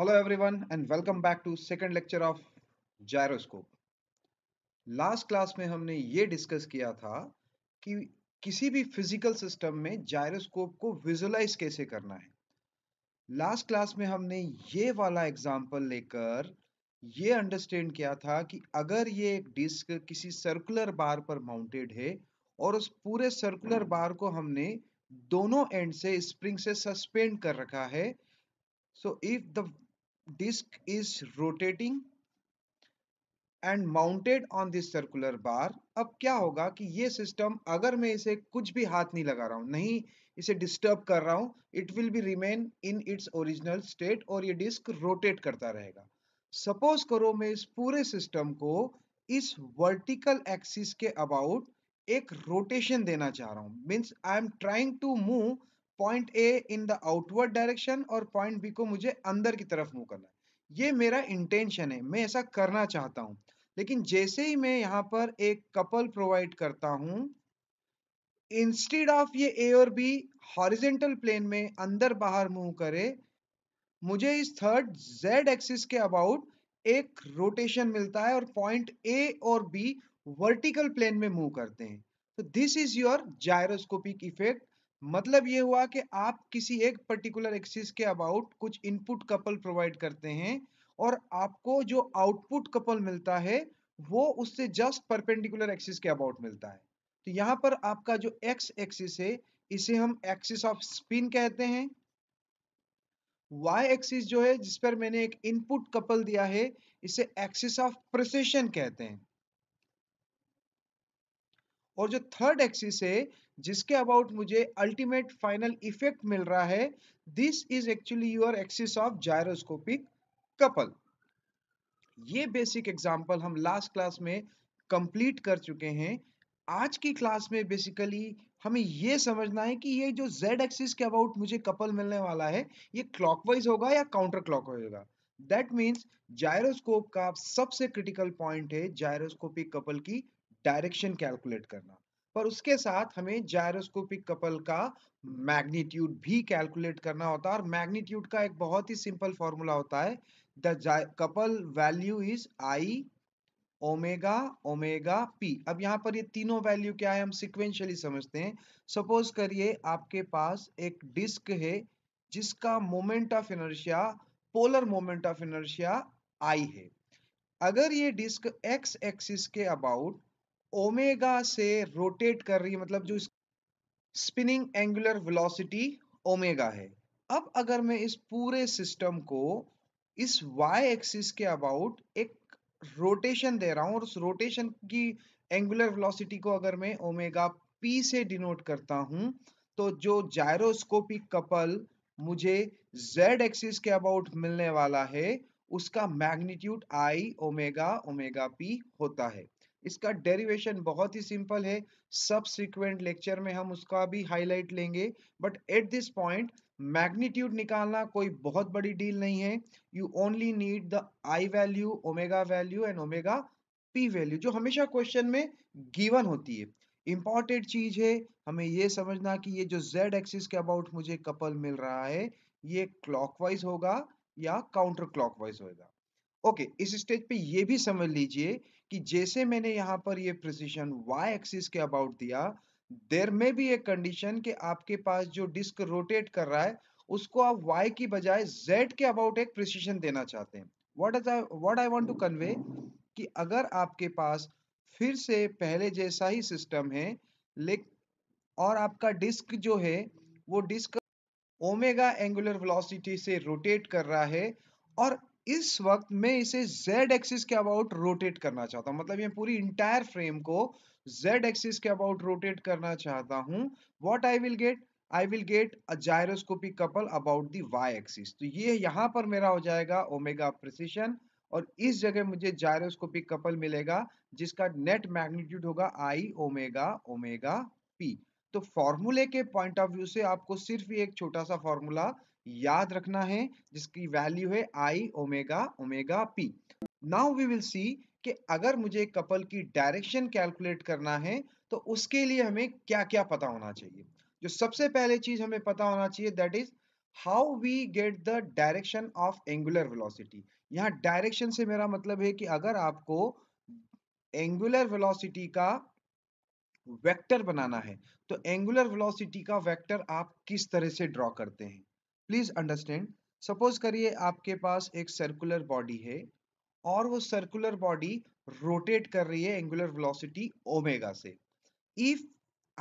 Hello everyone and welcome back to second lecture of gyroscope. Last class में हमने ये discuss किया था कि किसी भी physical system में gyroscope को visualize कैसे करना है Last class में हमने ये वाला example लेकर ये understand किया था कि अगर ये एक disc किसी circular bar पर mounted है और उस पूरे circular bar को हमने दोनों end से spring से suspend कर रखा है So if the disc is rotating and mounted on this circular bar अब क्या होगा कि ये सिस्टम अगर मैं इसे कुछ भी हाथ नहीं लगा रहा हूँ नहीं इसे डिस्टर्ब कर रहा हूँ it will be remain in its original state और ये डिस्क रोटेट करता रहेगा सपोज करो मैं इस पूरे सिस्टम को इस वर्टिकल एक्सिस के अबाउट एक रोटेशन देना चाह रहा हूँ means I am trying to move point A in the outward direction और पॉइंट बी को मुझे अंदर की तरफ मूव करना है ये मेरा इंटेंशन है मैं ऐसा करना चाहता हूं लेकिन जैसे ही मैं यहां पर एक कपल प्रोवाइड करता हूं इंस्टेड ऑफ ये ए और बी हॉरिजेंटल प्लेन में अंदर बाहर मूव करे मुझे इस थर्ड जेड एक्सिस के अबाउट एक रोटेशन मिलता है और पॉइंट ए और बी वर्टिकल प्लेन में मूव करते हैं तो this is your gyroscopic effect मतलब ये हुआ कि आप किसी एक पर्टिकुलर एक्सिस के अबाउट कुछ इनपुट कपल प्रोवाइड करते हैं और आपको जो आउटपुट कपल मिलता है वो उससे जस्ट परपेंडिकुलर एक्सिस के अबाउट मिलता है तो यहाँ पर आपका जो एक्स एक्सिस है इसे हम एक्सिस ऑफ स्पिन कहते हैं वाई एक्सिस जो है जिस पर मैंने एक इनपुट कपल दिया है इसे एक्सिस ऑफ प्रसेशन कहते हैं और जो थर्ड एक्सिस है जिसके अबाउट मुझे अल्टीमेट फाइनल इफेक्ट मिल रहा है this is actually your axis of gyroscopic couple ये बेसिक एग्जाम्पल हम लास्ट क्लास में कंप्लीट कर चुके हैं आज की क्लास में बेसिकली हमें ये समझना है कि ये जो z एक्सिस के अबाउट मुझे कपल मिलने वाला है ये क्लॉकवाइज होगा या काउंटर क्लॉक होगा दैट मीन्स जायरोस्कोप का सबसे क्रिटिकल पॉइंट है जायरोस्कोपिक कपल की डायरेक्शन कैलकुलेट करना पर उसके साथ हमें जायरोस्कोपिक कपल का मैग्नीट्यूड भी कैलकुलेट करना होता है और मैग्नीट्यूड का एक बहुत ही सिंपल फॉर्मूला होता है the couple value is I omega omega P अब यहाँ पर ये तीनों वैल्यू क्या है हम सिक्वेंशियली समझते हैं सपोज करिए आपके पास एक डिस्क है जिसका moment of inertia polar moment of inertia I है अगर ये डिस्क एक्स एक्सिस के अबाउट ओमेगा से रोटेट कर रही है मतलब जो स्पिनिंग एंगुलर वेलोसिटी ओमेगा है अब अगर मैं इस पूरे सिस्टम को इस वाई एक्सिस के अबाउट एक रोटेशन दे रहा हूं और उस रोटेशन की एंगुलर वेलोसिटी को अगर मैं ओमेगा पी से डिनोट करता हूं तो जो जायरोस्कोपिक कपल मुझे जेड एक्सिस के अबाउट मिलने वाला है उसका magnitude I omega omega P होता है इसका डेरिवेशन बहुत ही सिंपल है सब सिक्वेंट लेक्चर में हम उसका भी हाईलाइट लेंगे but at this point magnitude निकालना कोई बहुत बड़ी डील नहीं है you only need the I value omega value and omega P value जो हमेशा क्वेश्चन में गिवन होती है इंपॉर्टेंट चीज है हमें ये समझना कि ये जो जेड एक्सिस के अबाउट मुझे कपल मिल रहा है ये क्लॉकवाइज होगा या काउंटर क्लॉकवाइज होगा ओके इस स्टेज पे ये भी समझ लीजिए कि जैसे मैंने यहाँ पर ये प्रिसिशन वाई एक्सिस के अबाउट दिया देर में भी एक कंडीशन कि आपके पास जो डिस्क रोटेट कर रहा है उसको आप वाई की बजाय जेड के अबाउट एक प्रिसिशन देना चाहते हैं what is I what I want to convey कि अगर आपके पास फिर से पहले जैसा ही सिस्टम है लेकिन और आपका डिस्क जो है वो डिस्क ओमेगा एंगुलर वेलोसिटी से रोटेट कर रहा है और इस वक्त मैं इसे z एक्सिस के अबाउट रोटेट करना चाहता हूं मतलब ये पूरी इंटायर फ्रेम को z एक्सिस के अबाउट रोटेट करना चाहता हूं what I will get I will get a gyroscopic couple about the y axis तो ये यहां पर मेरा हो जाएगा ओमेगा प्रिसिशन और इस जगह मुझे जायरोस्कोपिक कपल मिलेगा जिसका नेट मैग्नीट्यूड होगा i ओमेगा ओमेगा p तो फॉर्मूले के पॉइंट ऑफ व्यू से आपको सिर्फ ये एक छोटा सा फॉर्मूला याद रखना है जिसकी वैल्यू है I omega omega P now we will see कि अगर मुझे कपल की डायरेक्शन कैलकुलेट करना है तो उसके लिए हमें क्या क्या पता होना चाहिए जो सबसे पहले चीज हमें पता होना चाहिए that is how we get the direction of angular velocity यहाँ डायरेक्शन से मेरा मतलब है कि अगर आपको एंगुलर वेलोसिटी का वेक्टर बनाना है तो एंगुलर वेलोसिटी का वेक्टर आप किस तरह से ड्रॉ करते हैं प्लीज अंडरस्टैंड सपोज करिए आपके पास एक सर्कुलर बॉडी है और वो सर्कुलर बॉडी रोटेट कर रही है एंगुलर वेलोसिटी ओमेगा से if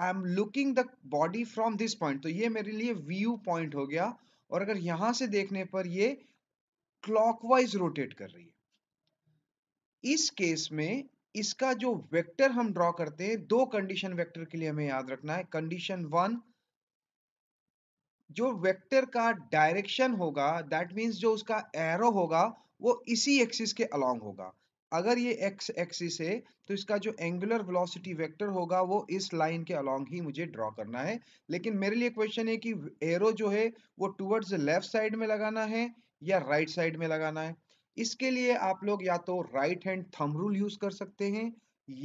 I am looking the body from this point तो ये मेरे लिए व्यू पॉइंट हो गया और अगर यहां से देखने पर ये क्लॉकवाइज रोटेट कर रही है इस केस में इसका जो वेक्टर हम ड्रॉ करते हैं दो कंडीशन वेक्टर के लिए हमें याद रखना है कंडीशन वन जो वेक्टर का डायरेक्शन होगा दैट मीन्स जो उसका एरो होगा वो इसी एक्सिस के अलोंग होगा अगर ये एक्स एक्सिस है तो इसका जो एंगुलर वेलोसिटी वेक्टर होगा वो इस लाइन के अलोंग ही मुझे ड्रॉ करना है लेकिन मेरे लिए क्वेश्चन है कि एरो जो है वो टूवर्ड्स लेफ्ट साइड में लगाना है या राइट right साइड में लगाना है इसके लिए आप लोग या तो right hand thumb rule use कर सकते हैं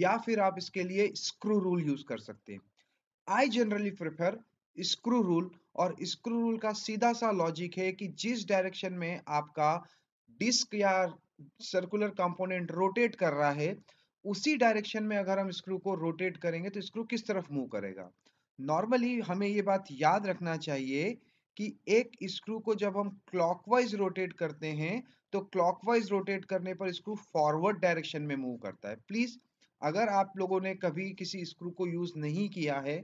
या फिर आप इसके लिए स्क्रू रूल यूज कर सकते हैं I generally prefer screw rule और स्क्रू रूल का सीधा सा लॉजिक है कि जिस डायरेक्शन में आपका डिस्क या सर्कुलर कंपोनेंट रोटेट कर रहा है उसी डायरेक्शन में अगर हम स्क्रू को रोटेट करेंगे तो स्क्रू किस तरफ मूव करेगा नॉर्मली हमें ये बात याद रखना चाहिए कि एक स्क्रू को जब हम क्लॉकवाइज रोटेट करते हैं तो क्लॉकवाइज रोटेट करने पर स्क्रू फॉरवर्ड डायरेक्शन में मूव करता है प्लीज़ अगर आप लोगों ने कभी किसी स्क्रू को यूज़ नहीं किया है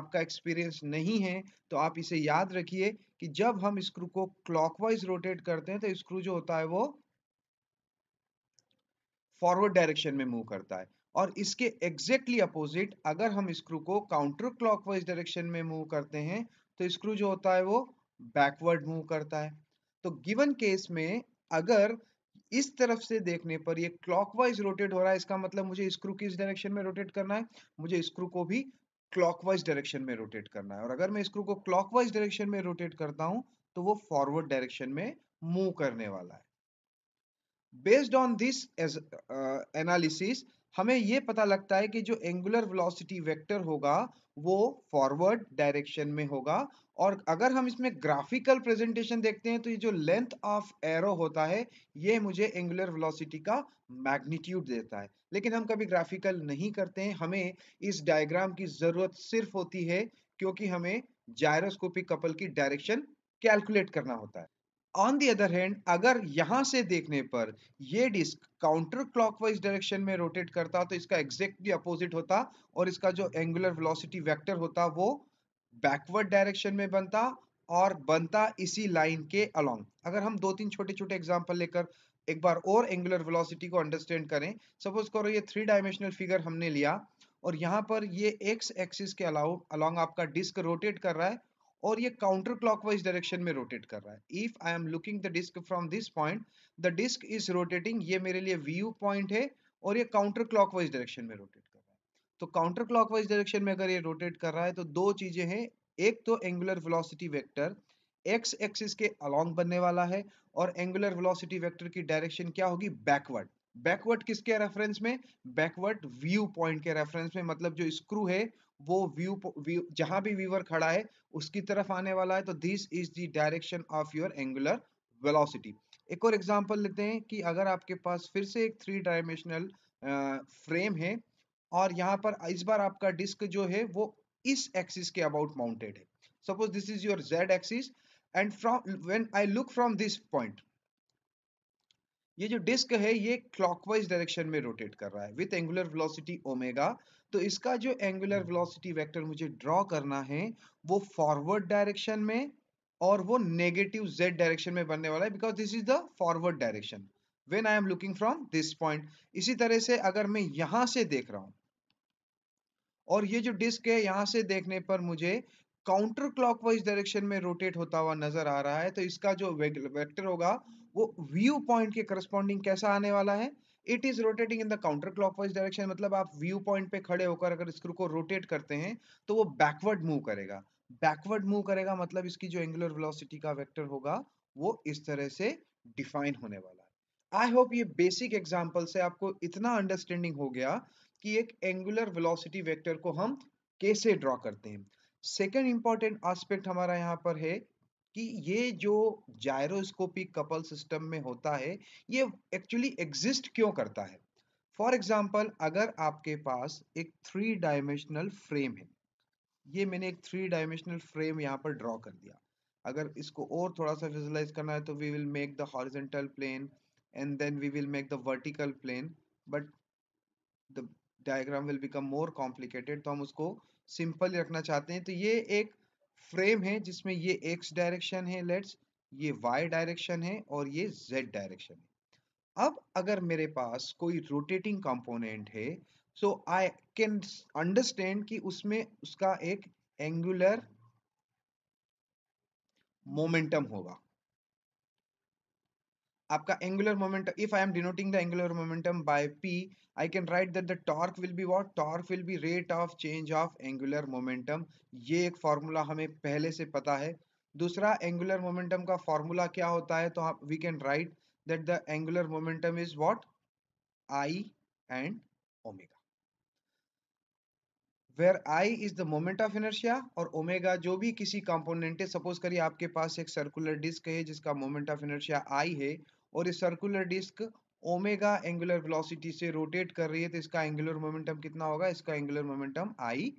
आपका एक्सपीरियंस नहीं है तो आप इसे याद रखिए कि जब हम स्क्रू को क्लॉकवाइज रोटेट करते हैं तो स्क्रू जो होता है वो फॉरवर्ड डायरेक्शन में मूव करता है और इसके एग्जैक्टली exactly अपोजिट अगर हम स्क्रू को काउंटर क्लॉकवाइज डायरेक्शन में मूव करते हैं तो स्क्रू जो होता है वो बैकवर्ड मूव करता है तो गिवन केस में अगर इस तरफ से देखने पर ये क्लॉकवाइज रोटेट हो रहा है इसका मतलब मुझे स्क्रू किस डायरेक्शन में रोटेट करना है मुझे स्क्रू को भी क्लॉकवाइज डायरेक्शन में रोटेट करना है और अगर मैं स्क्रू को क्लॉकवाइज डायरेक्शन में रोटेट करता हूं तो वो फॉरवर्ड डायरेक्शन में मूव करने वाला है बेस्ड ऑन दिस एनालिसिस हमें ये पता लगता है कि जो एंगुलर वेलोसिटी वेक्टर होगा वो फॉरवर्ड डायरेक्शन में होगा और अगर हम इसमें ग्राफिकल प्रेजेंटेशन देखते हैं तो ये जो लेंथ ऑफ एरो होता है ये मुझे एंगुलर वेलोसिटी का मैग्नीट्यूड देता है लेकिन हम कभी ग्राफिकल नहीं करते हैं हमें इस डायग्राम की ज़रूरत सिर्फ होती है क्योंकि हमें जायरोस्कोपिक कपल की डायरेक्शन कैलकुलेट करना होता है ऑन दी अदर हैंड अगर यहां से देखने पर यह डिस्क काउंटर क्लॉकवाइज डायरेक्शन में रोटेट करता तो इसका एग्जैक्टली अपोजिट होता और इसका जो एंगुलर वेलोसिटी वेक्टर होता वो बैकवर्ड डायरेक्शन में बनता और बनता इसी लाइन के अलोंग अगर हम दो तीन छोटे छोटे एग्जाम्पल लेकर एक बार और एंगुलर वेलोसिटी को अंडरस्टैंड करें सपोज करो ये थ्री डायमेंशनल फिगर हमने लिया और यहाँ पर ये एक्स एक्सिस के अलाउ अलोंग आपका डिस्क रोटेट कर रहा है और ये काउंटर क्लॉकवाइज डायरेक्शन में रोटेट कर रहा है if I am looking the disc from this point the disc is rotating ये मेरे लिए व्यू पॉइंट है और ये काउंटर क्लॉकवाइज डायरेक्शन में रोटेट तो काउंटर क्लॉकवाइज डायरेक्शन में अगर ये रोटेट कर रहा है तो दो चीजें हैं एक तो angular velocity vector X axis के अलोंग बनने वाला है और एंगुलर वेलोसिटी वेक्टर की डायरेक्शन क्या होगी बैकवर्ड बैकवर्ड किसके रेफरेंस में बैकवर्ड व्यू पॉइंट के रेफरेंस में मतलब जो स्क्रू है वो व्यू व्यू जहां भी व्यूवर खड़ा है उसकी तरफ आने वाला है तो this is the direction of your angular velocity एक और एग्जांपल लेते हैं कि अगर आपके पास फिर से एक थ्री डायमेंशनल फ्रेम है और यहाँ पर इस बार आपका डिस्क जो है वो इस एक्सिस के अबाउट माउंटेड है suppose this is your Z axis and from when I look from this point ये जो डिस्क है ये क्लॉकवाइज डायरेक्शन में रोटेट कर रहा है विथ एंगुलर वेलोसिटी ओमेगा तो इसका जो एंगुलर वेलोसिटी वेक्टर मुझे ड्रॉ करना है वो फॉरवर्ड डायरेक्शन में और वो नेगेटिव जेड डायरेक्शन में बनने वाला है because this is the forward direction when I am looking from this point इसी तरह से अगर मैं यहां से देख रहा हूं और ये जो डिस्क है यहाँ से देखने पर मुझे काउंटर क्लॉकवाइज डायरेक्शन में रोटेट होता हुआ नजर आ रहा है तो इसका जो वेक्टर होगा वो व्यू पॉइंट के करस्पॉन्डिंग कैसा आने वाला है it is rotating in the counter clockwise direction मतलब आप व्यू पॉइंट पे खड़े होकर अगर स्क्रू को रोटेट करते हैं तो वो बैकवर्ड मूव करेगा बैकवर्ड मूव करेगा मतलब इसकी जो एंगुलर वेलोसिटी का वेक्टर होगा वो इस तरह से डिफाइन होने वाला है आई होप ये बेसिक एग्जाम्पल से आपको इतना अंडरस्टैंडिंग हो गया कि एक एंगुलर वेलोसिटी वेक्टर को हम कैसे ड्रॉ करते हैं सेकेंड इंपॉर्टेंट आस्पेक्ट हमारा यहाँ पर है कि ये जो जायरोस्कोपिक कपल सिस्टम में होता है ये एक्चुअली एग्जिस्ट क्यों करता है फॉर एग्जाम्पल अगर आपके पास एक थ्री डायमेंशनल फ्रेम है ये मैंने एक थ्री डायमेंशनल फ्रेम यहाँ पर ड्रॉ कर दिया अगर इसको और थोड़ा सा विजुलाइज करना है तो we will make the horizontal plane and then we will make the vertical plane but the diagram will become more complicated तो हम उसको सिंपल रखना चाहते हैं तो ये एक फ्रेम है जिसमें ये एक्स डायरेक्शन है लेट्स ये वाई डायरेक्शन है और ये जेड डायरेक्शन है अब अगर मेरे पास कोई रोटेटिंग कंपोनेंट है सो आई कैन अंडरस्टैंड कि उसमें उसका एक एंगुलर मोमेंटम होगा आपका angular momentum if I am denoting the angular momentum by P I can write that the torque will be what torque will be rate of change of angular momentum ये एक formula हमें पहले से पता है दूसरा एंगुलर मोमेंटम का formula क्या होता है तो आप we can write that the angular momentum is what I and omega where I is the moment of inertia और ओमेगा जो भी किसी कंपोनेंट है सपोज करिए आपके पास एक सर्कुलर डिस्क है जिसका मोमेंट ऑफ इनर्शिया आई है और ये circular disc omega angular velocity से रोटेट कर रही है तो इसका एंगुलर मोमेंटम कितना होगा इसका एंगुलर मोमेंटम आई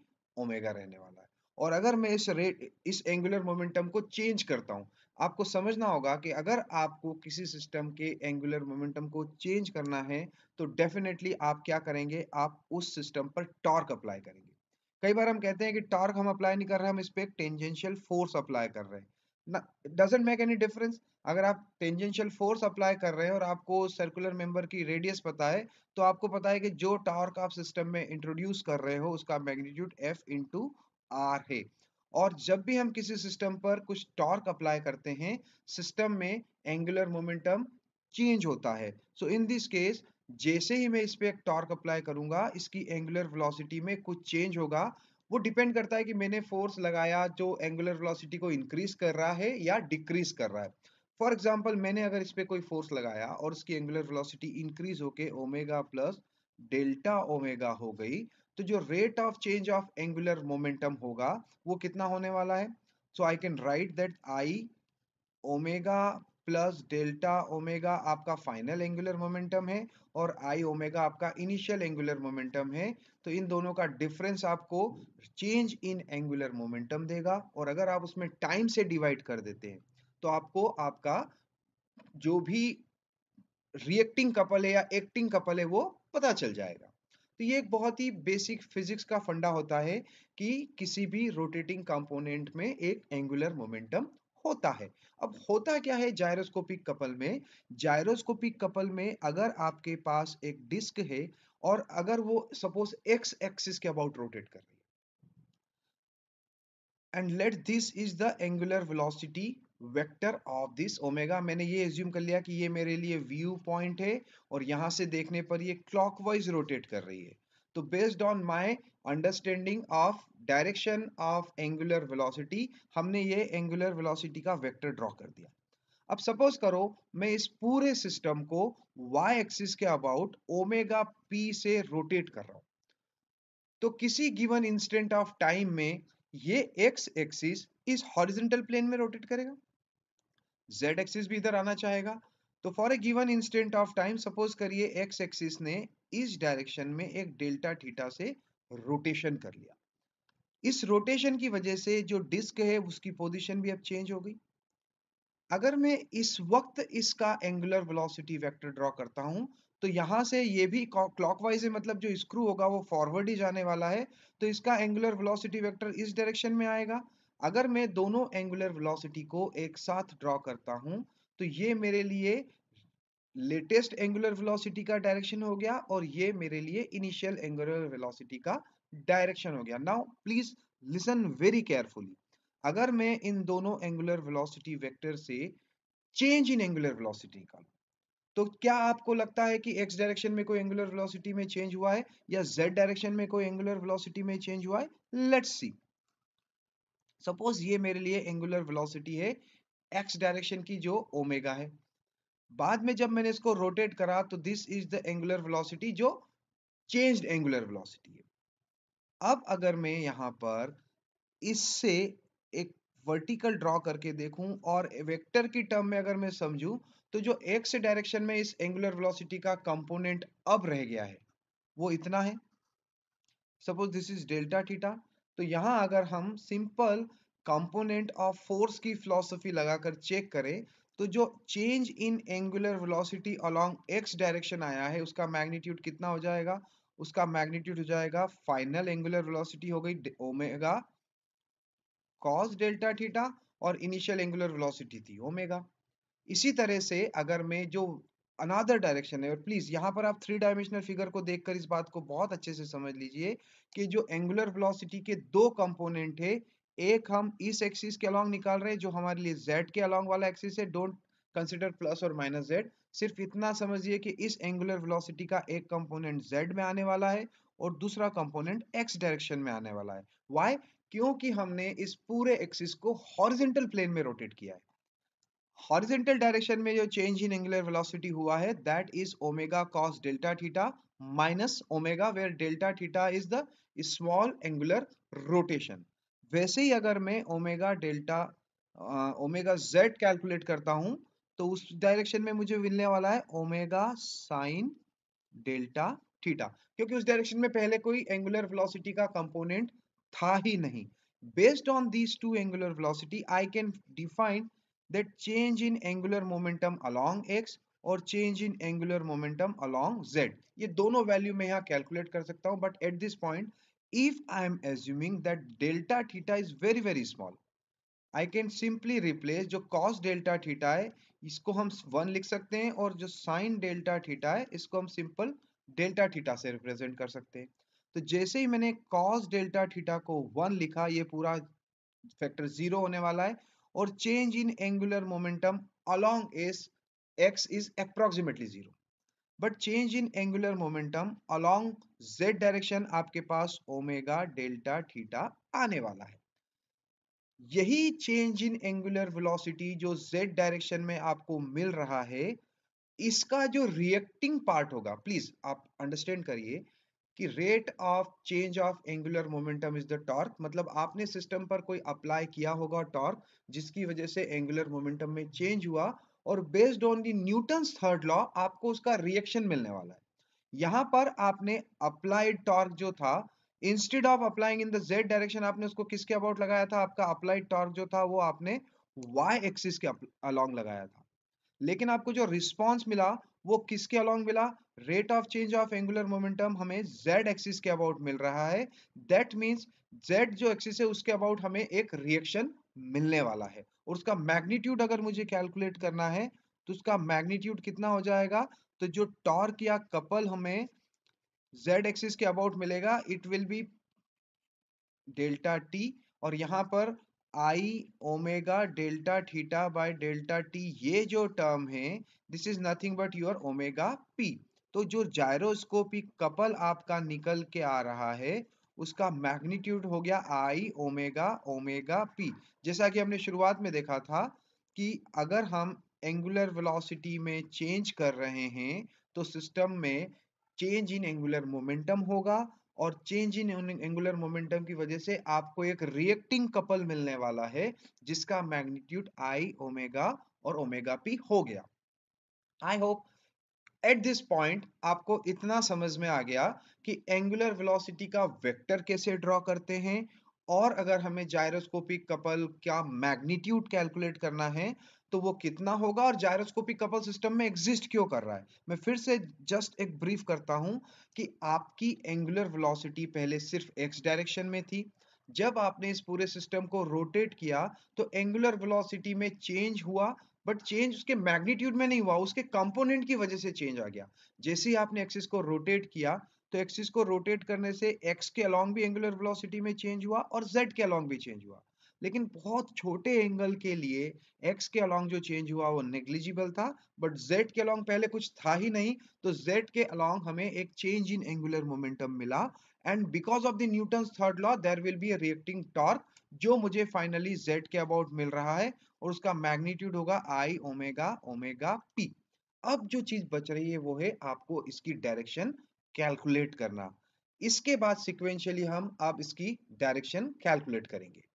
ओमेगा रहने वाला है और अगर मैं इस रेट इस एंगुलर मोमेंटम को चेंज करता हूँ आपको समझना होगा कि अगर आपको किसी सिस्टम के एंगुलर मोमेंटम को चेंज करना है तो डेफिनेटली आप क्या करेंगे आप उस सिस्टम पर टॉर्क अप्लाई करेंगे कई बार हम कहते हैं कि टॉर्क हम अप्लाई नहीं कर रहे हम इस पर टेंजेंशियल फोर्स अप्लाई कर रहे हैं डजेंट मेक एनी डिफरेंस अगर आप टेंजेंशियल फोर्स अप्लाई कर रहे हैं और आपको सर्कुलर मेंबर की रेडियस पता है तो आपको पता है कि जो टॉर्क आप सिस्टम में इंट्रोड्यूस कर रहे हो उसका मैग्नीट्यूड एफ इंटू आर है और जब भी हम किसी सिस्टम पर कुछ टॉर्क अप्लाई करते हैं सिस्टम में एंगुलर मोमेंटम चेंज होता है सो इन दिस केस जैसे ही मैं इस पर एक टॉर्क अप्लाई करूंगा इसकी एंगुलर वेलोसिटी में कुछ चेंज होगा वो डिपेंड करता है कि मैंने फोर्स लगाया जो एंगुलर वेलोसिटी को इंक्रीज कर रहा है या डिक्रीज कर रहा है फॉर एग्जाम्पल मैंने अगर इस पर कोई फोर्स लगाया और उसकी एंगुलर वेलोसिटी इंक्रीज होके ओमेगा प्लस डेल्टा ओमेगा हो गई तो जो rate of change of angular momentum होगा वो कितना होने वाला है so I can write that I omega plus delta omega आपका फाइनल एंगुलर मोमेंटम है और आई ओमेगा आपका इनिशियल एंगुलर मोमेंटम है तो इन दोनों का डिफरेंस आपको चेंज इन एंगुलर मोमेंटम देगा और अगर आप उसमें टाइम से डिवाइड कर देते हैं तो आपको आपका जो भी रिएक्टिंग कपल है या एक्टिंग कपल है वो पता चल जाएगा तो ये एक बहुत ही बेसिक फिजिक्स का फंडा होता है कि किसी भी रोटेटिंग कंपोनेंट में एक एंगुलर मोमेंटम होता है अब होता क्या है जायरोस्कोपिक कपल में जायरोस्कोपिक कपल में अगर आपके पास एक डिस्क है और अगर वो सपोज एक्स एक्सिस के अबाउट रोटेट कर रही है and let this is the angular velocity vector of this omega मैंने ये एज्यूम कर लिया कि ये मेरे लिए व्यू पॉइंट है और यहां से देखने पर ये क्लॉकवाइज रोटेट कर रही है तो based on my understanding of direction of angular velocity हमने ये एंगुलर वेलोसिटी का वेक्टर ड्रॉ कर दिया अब सपोज करो मैं इस पूरे सिस्टम को वाई एक्सिस के अबाउट ओमेगा पी से रोटेट कर रहा हूं तो किसी गिवन इंस्टेंट ऑफ टाइम में ये एक्स एक्सिस इस हॉरिजेंटल प्लेन में रोटेट करेगा z एक्सिस भी इधर आना चाहेगा तो for a given instant of time suppose करिए x एक्सिस ने इस डायरेक्शन में एक डेल्टा थीटा से रोटेशन कर लिया इस रोटेशन की वजह से जो डिस्क है उसकी पोजीशन भी अब चेंज हो गई अगर मैं इस वक्त इसका एंगुलर वेलोसिटी वेक्टर ड्रॉ करता हूं तो यहां से ये भी क्लॉकवाइज है मतलब जो स्क्रू होगा वो फॉरवर्ड ही जाने वाला है तो इसका एंगुलर वेलोसिटी वेक्टर इस डायरेक्शन में आएगा अगर मैं दोनों एंगुलर वेलोसिटी को एक साथ ड्रॉ करता हूं तो ये मेरे लिए लेटेस्ट एंगुलर वेलोसिटी का डायरेक्शन हो गया और ये मेरे लिए इनिशियल एंगुलर वेलोसिटी का डायरेक्शन हो गया now please listen very carefully अगर मैं इन दोनों एंगुलर वेलोसिटी वेक्टर से चेंज इन एंगुलर वेलोसिटी का तो क्या आपको लगता है कि एक्स डायरेक्शन में कोई एंगुलर वेलोसिटी में चेंज हुआ है या जेड डायरेक्शन में कोई एंगुलर वेलोसिटी में चेंज हुआ है लेट्स सी सपोज ये मेरे लिए एंगुलर वेलोसिटी है एक्स डायरेक्शन की जो ओमेगा है बाद में जब मैंने इसको रोटेट करा तो this is the angular velocity जो चेंज्ड एंगुलर वेलोसिटी है अब अगर मैं यहां पर इससे एक वर्टिकल ड्रॉ करके देखूं और वेक्टर की टर्म में अगर मैं समझूं तो जो एक्स डायरेक्शन में इस एंगुलर वेलोसिटी का कंपोनेंट अब रह गया है वो इतना है suppose this is delta theta तो यहाँ अगर हम सिंपल कंपोनेंट ऑफ फोर्स की फिलोसफी लगाकर चेक करें तो जो change in angular velocity along x direction आया है उसका मैग्नीट्यूड कितना हो जाएगा उसका मैग्नीट्यूड हो जाएगा फाइनल एंगुलर वेलोसिटी हो गई ओमेगा कॉस डेल्टा थीटा और इनिशियल एंगुलर वेलोसिटी थी ओमेगा इसी तरह से अगर मैं जो अनादर डायरेक्शन है और प्लीज यहाँ पर आप थ्री डायमेंशनल फिगर को देखकर इस बात को बहुत अच्छे से समझ लीजिए कि जो एंगुलर वेलोसिटी के दो कंपोनेंट है एक हम इस एक्सिस के अलॉन्ग निकाल रहे हैं जो हमारे लिए जेड के अलॉन्ग वाला एक्सिस है डोंट कंसिडर प्लस और माइनस जेड सिर्फ इतना समझिए कि इस एंगुलर वेलोसिटी का एक कंपोनेंट जेड में आने वाला है और दूसरा कंपोनेंट एक्स डायरेक्शन में आने वाला है वाई क्योंकि हमने इस पूरे एक्सिस को हॉरिजेंटल प्लेन में रोटेट किया है हॉरिजेंटल डायरेक्शन में जो चेंज इन एंगुलर वेलोसिटी हुआ है that is omega cos delta theta minus omega where delta theta is the small angular rotation वैसे ही अगर मैं omega delta omega z calculate करता हूं तो उस डायरेक्शन में मुझे मिलने वाला है ओमेगा साइन डेल्टा थीटा क्योंकि उस डायरेक्शन में पहले कोई एंगुलर वेलोसिटी का कंपोनेंट था ही नहीं based on these two angular velocity I can define that change in angular momentum along x और change in angular momentum along z ये दोनों वैल्यू मैं यहाँ कैलकुलेट कर सकता हूँ but at this point if I am assuming that delta theta is very very small I can simply replace जो cos delta theta है इसको हम वन लिख सकते हैं और जो sin delta theta है इसको हम simple delta theta से represent कर सकते हैं तो जैसे ही मैंने cos delta theta को वन लिखा ये पूरा फैक्टर जीरो होने वाला है और change in angular momentum along इस x is approximately zero but change in angular momentum along z direction आपके पास ओमेगा डेल्टा थीटा आने वाला है यही चेंज इन एंगुलर वेलोसिटी जो जेड डायरेक्शन में आपको मिल रहा है इसका जो रिएक्टिंग पार्ट होगा प्लीज आप अंडरस्टैंड करिए कि rate of change of angular momentum is the torque मतलब आपने सिस्टम पर कोई अप्लाई किया होगा टॉर्क जिसकी वजह से एंगुलर मोमेंटम में चेंज हुआ और based on the Newton third law आपको उसका रिएक्शन मिलने वाला है यहां पर आपने अप्लाइड टॉर्क जो था instead of applying in the z direction आपने उसको किसके अबाउट लगाया था आपका अप्लाइड टॉर्क जो था वो आपने वाई एक्सिस के अलॉन्ग लगाया था लेकिन आपको जो रिस्पांस मिला वो किसके अलॉन्ग मिला rate of change of angular momentum हमें z एक्सिस के अबाउट मिल रहा है दैट मीन्स z जो एक्सिस है उसके अबाउट हमें एक रिएक्शन मिलने वाला है और उसका मैग्नीट्यूड अगर मुझे कैलकुलेट करना है तो उसका मैग्नीट्यूड कितना हो जाएगा तो जो टॉर्क या कपल हमें z एक्सिस के अबाउट मिलेगा it will be delta t और यहां पर I omega delta theta by delta t ये जो टर्म है this is nothing but your omega p तो जो जायरोस्कोपिक कपल आपका निकल के आ रहा है उसका मैग्नीट्यूड हो गया आई ओमेगा ओमेगा पी जैसा कि हमने शुरुआत में देखा था कि अगर हम एंगुलर वेलोसिटी में चेंज कर रहे हैं तो सिस्टम में चेंज इन एंगुलर मोमेंटम होगा और चेंज इन एंगुलर मोमेंटम की वजह से आपको एक रिएक्टिंग कपल मिलने वाला है जिसका मैग्नीट्यूड आई ओमेगा और ओमेगा पी हो गया I hope at this point आपको इतना समझ में आ गया कि एंगुलर वेलोसिटी का वेक्टर कैसे ड्रॉ करते हैं और अगर हमें जायरोस्कोपिक कपल क्या मैग्नीट्यूड कैलकुलेट करना है तो वो कितना होगा और जायरोस्कोपिक कपल सिस्टम में एग्जिस्ट क्यों कर रहा है मैं फिर से जस्ट एक ब्रीफ करता हूं कि आपकी एंगुलर वेलोसिटी पहले सिर्फ एक्स डायरेक्शन में थी जब आपने इस पूरे सिस्टम को रोटेट किया तो एंगुलर वेलोसिटी में चेंज हुआ बट चेंज उसके मैग्नीट्यूड में नहीं हुआ उसके कंपोनेंट की वजह से चेंज आ गया जैसे ही आपने एक्सिस को रोटेट किया तो एक्सिस को रोटेट करने से एक्स के अलॉन्ग भी एंगुलर वेलोसिटी में चेंज हुआ और जेड के अलॉन्ग भी चेंज हुआ लेकिन बहुत छोटे एंगल के लिए एक्स के अलॉन्ग जो चेंज हुआ वो नेग्लिजिबल था बट जेड के अलॉन्ग पहले कुछ था ही नहीं तो जेड के अलॉन्ग हमें एक चेंज इन एंगुलर मोमेंटम मिला and because of the Newton third law there will be reacting torque जो मुझे फाइनली जेड के अबाउट मिल रहा है और उसका मैग्नीट्यूड होगा आई ओमेगा ओमेगा पी अब जो चीज बच रही है वो है आपको इसकी डायरेक्शन कैलकुलेट करना इसके बाद सिक्वेंशियली हम अब इसकी डायरेक्शन कैलकुलेट करेंगे